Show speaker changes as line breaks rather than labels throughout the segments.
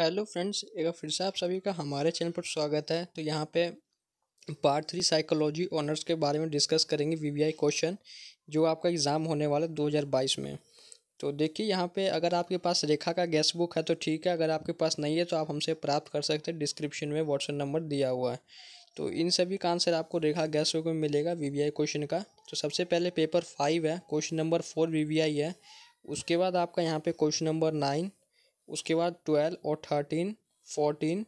hello friends एक बार फिर से आप सभी का हमारे चैनल पर स्वागत है तो यहाँ पे पार्ट थ्री साइकोलॉजी ऑनर्स के बारे में डिस्कस करेंगे वीवीआई क्वेश्चन जो आपका एग्ज़ाम होने वाला है 2022 में तो देखिए यहाँ पे अगर आपके पास रेखा का गैस बुक है तो ठीक है अगर आपके पास नहीं है तो आप हमसे प्राप्त कर सकते हैं डिस्क्रिप्शन में व्हाट्सएप नंबर दिया हुआ है तो इन सभी का आंसर आपको रेखा गैस बुक में मिलेगा वी क्वेश्चन का तो सबसे पहले पेपर फाइव है क्वेश्चन नंबर फोर वी है उसके बाद आपका यहाँ पर क्वेश्चन नंबर नाइन उसके बाद ट्वेल्व और थर्टीन फोर्टीन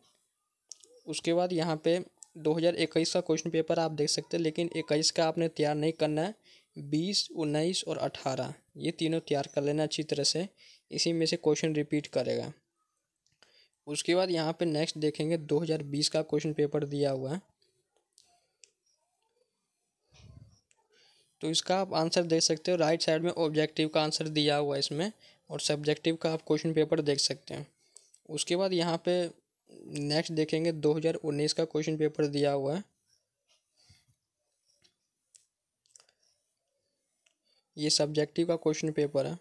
उसके बाद यहाँ पे 2021 का क्वेश्चन पेपर आप देख सकते हैं लेकिन इक्कीस का आपने तैयार नहीं करना है बीस उन्नीस और अठारह ये तीनों तैयार कर लेना अच्छी तरह से इसी में से क्वेश्चन रिपीट करेगा उसके बाद यहाँ पे नेक्स्ट देखेंगे 2020 का क्वेश्चन पेपर दिया हुआ है तो इसका आप आंसर दे सकते हो राइट साइड में ऑब्जेक्टिव का आंसर दिया हुआ है इसमें और सब्जेक्टिव का आप क्वेश्चन पेपर देख सकते हैं उसके बाद यहाँ पे नेक्स्ट देखेंगे 2019 का क्वेश्चन पेपर दिया हुआ है ये सब्जेक्टिव का क्वेश्चन पेपर है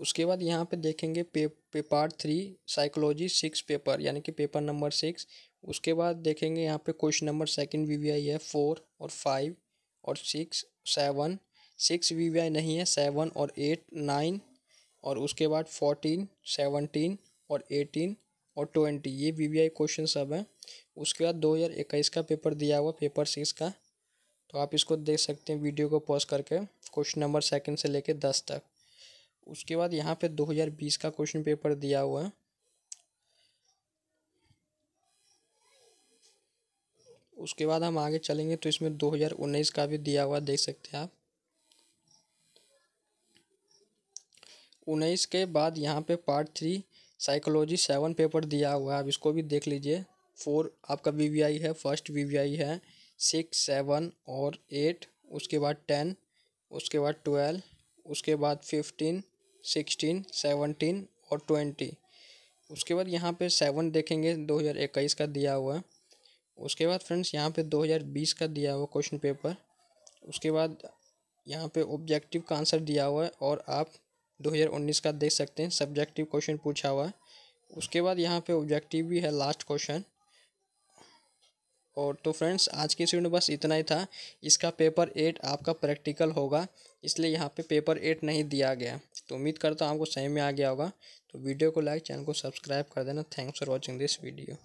उसके बाद यहाँ पे देखेंगे पे, पे part three psychology six paper यानी कि पेपर नंबर सिक्स उसके बाद देखेंगे यहाँ पे question number second V V I है फोर और फाइव और six seven six V V I नहीं है सेवन और एट नाइन और उसके बाद फोर्टीन सेवनटीन और एटीन और ट्वेंटी ये वी वी आई क्वेश्चन सब हैं उसके बाद दो हज़ार इक्कीस का पेपर दिया हुआ पेपर सिक्स का तो आप इसको देख सकते हैं वीडियो को पॉज करके क्वेश्चन नंबर सेकंड से लेके दस तक उसके बाद यहाँ पे बीस का क्वेश्चन पेपर दिया हुआ है उसके बाद हम आगे चलेंगे तो इसमें दो हज़ार उन्नीस का भी दिया हुआ देख सकते हैं आप उन्नीस के बाद यहाँ पे part three psychology seven paper दिया हुआ है आप इसको भी देख लीजिए फोर आपका वी है फर्स्ट वी है सिक्स सेवन और एट उसके बाद टेन उसके बाद ट्वेल्व उसके बाद फिफ्टीन सिक्सटीन सेवनटीन और ट्वेंटी उसके बाद यहाँ पे सेवन देखेंगे दो हज़ार इक्कीस का दिया हुआ है उसके बाद फ्रेंड्स यहाँ पे दो हज़ार बीस का दिया हुआ क्वेश्चन पेपर उसके बाद यहाँ पे ऑब्जेक्टिव का आंसर दिया हुआ है और आप 2019 का देख सकते हैं सब्जेक्टिव क्वेश्चन पूछा हुआ है उसके बाद यहाँ पे ऑब्जेक्टिव भी है लास्ट क्वेश्चन और तो फ्रेंड्स आज की सीडियो में बस इतना ही था इसका पेपर एट आपका प्रैक्टिकल होगा इसलिए यहाँ पे पेपर एट नहीं दिया गया तो उम्मीद करता हूँ आपको सही में आ गया होगा तो वीडियो को लाइक चैनल को सब्सक्राइब कर देना thanks for watching this video